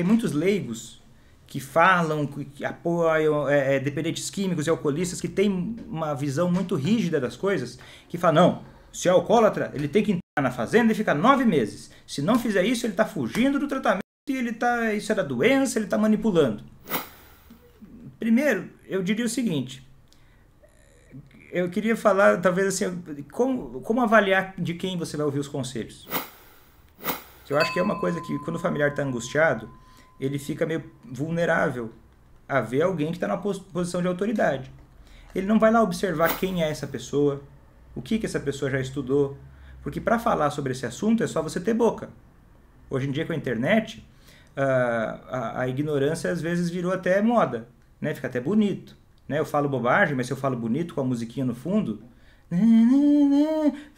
tem muitos leigos que falam, que apoiam é, é, dependentes químicos e alcoolistas, que tem uma visão muito rígida das coisas, que falam, não, se é alcoólatra, ele tem que entrar na fazenda e ficar nove meses. Se não fizer isso, ele está fugindo do tratamento e ele tá, isso era é doença, ele está manipulando. Primeiro, eu diria o seguinte, eu queria falar, talvez assim, como, como avaliar de quem você vai ouvir os conselhos. Eu acho que é uma coisa que, quando o familiar está angustiado, ele fica meio vulnerável a ver alguém que está na posição de autoridade. Ele não vai lá observar quem é essa pessoa, o que, que essa pessoa já estudou, porque para falar sobre esse assunto é só você ter boca. Hoje em dia com a internet, a, ah, a, a ignorância às vezes virou até moda, né? fica até bonito. Né? Eu falo bobagem, mas se eu falo bonito com a musiquinha no fundo,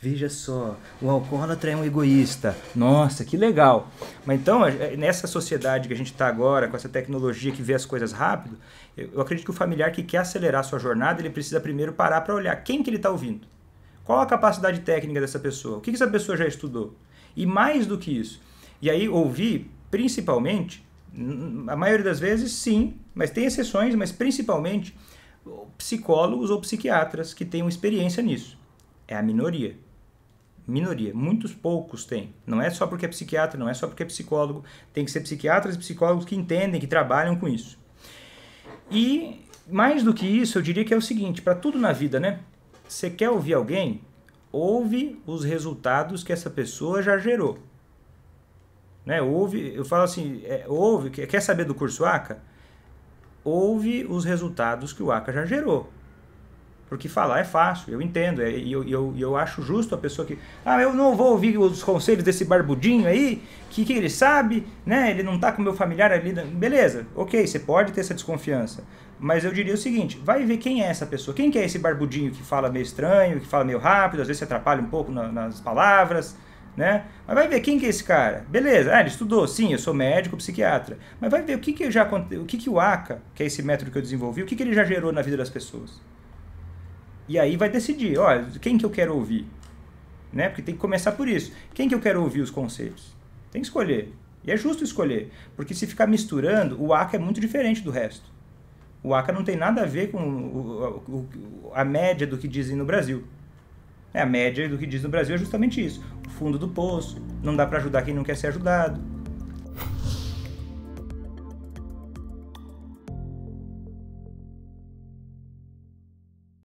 Veja só, o alcoólatra é um egoísta. Nossa, que legal. Mas então, é, é, nessa sociedade que a gente está agora, com essa tecnologia que vê as coisas rápido, eu acredito que o familiar que quer acelerar sua jornada, ele precisa primeiro parar para olhar quem que ele está ouvindo. Qual a capacidade técnica dessa pessoa? O que, que essa pessoa já estudou? E mais do que isso. E aí, ouvir, principalmente, a maioria das vezes, sim, mas tem exceções, mas principalmente psicólogos ou psiquiatras que tenham experiência nisso. É a minoria. Minoria, muitos poucos têm. Não é só porque é psiquiatra, não é só porque é psicólogo. Tem que ser psiquiatras e psicólogos que entendem, que trabalham com isso. E mais do que isso, eu diria que é o seguinte: para tudo na vida, né? Você quer ouvir alguém? Ouve os resultados que essa pessoa já gerou. Né? Ouve, eu falo assim: é, ouve, quer saber do curso ACA? Ouve os resultados que o ACA já gerou porque falar é fácil, eu entendo, é, e eu, eu, eu acho justo a pessoa que. Ah, eu não vou ouvir os conselhos desse barbudinho aí, que, que ele sabe, né? Ele não tá com o meu familiar ali. Né, beleza, ok, você pode ter essa desconfiança. Mas eu diria o seguinte: vai ver quem é essa pessoa. Quem que é esse barbudinho que fala meio estranho, que fala meio rápido, às vezes se atrapalha um pouco na, nas palavras né? Mas vai ver quem que é esse cara. Beleza, ah, ele estudou, sim, eu sou médico, psiquiatra. Mas vai ver o que que já o que que o ACA, que é esse método que eu desenvolvi, o que que ele já gerou na vida das pessoas. E aí vai decidir, olha, quem que eu quero ouvir? Né? Porque tem que começar por isso. Quem que eu quero ouvir os conselhos? Tem que escolher. E é justo escolher, porque se ficar misturando, o ACA é muito diferente do resto. O ACA não tem nada a ver com o, o, a média do que dizem no Brasil. É, a média do que diz no Brasil é justamente isso. O fundo do poço, não dá para ajudar quem não quer ser ajudado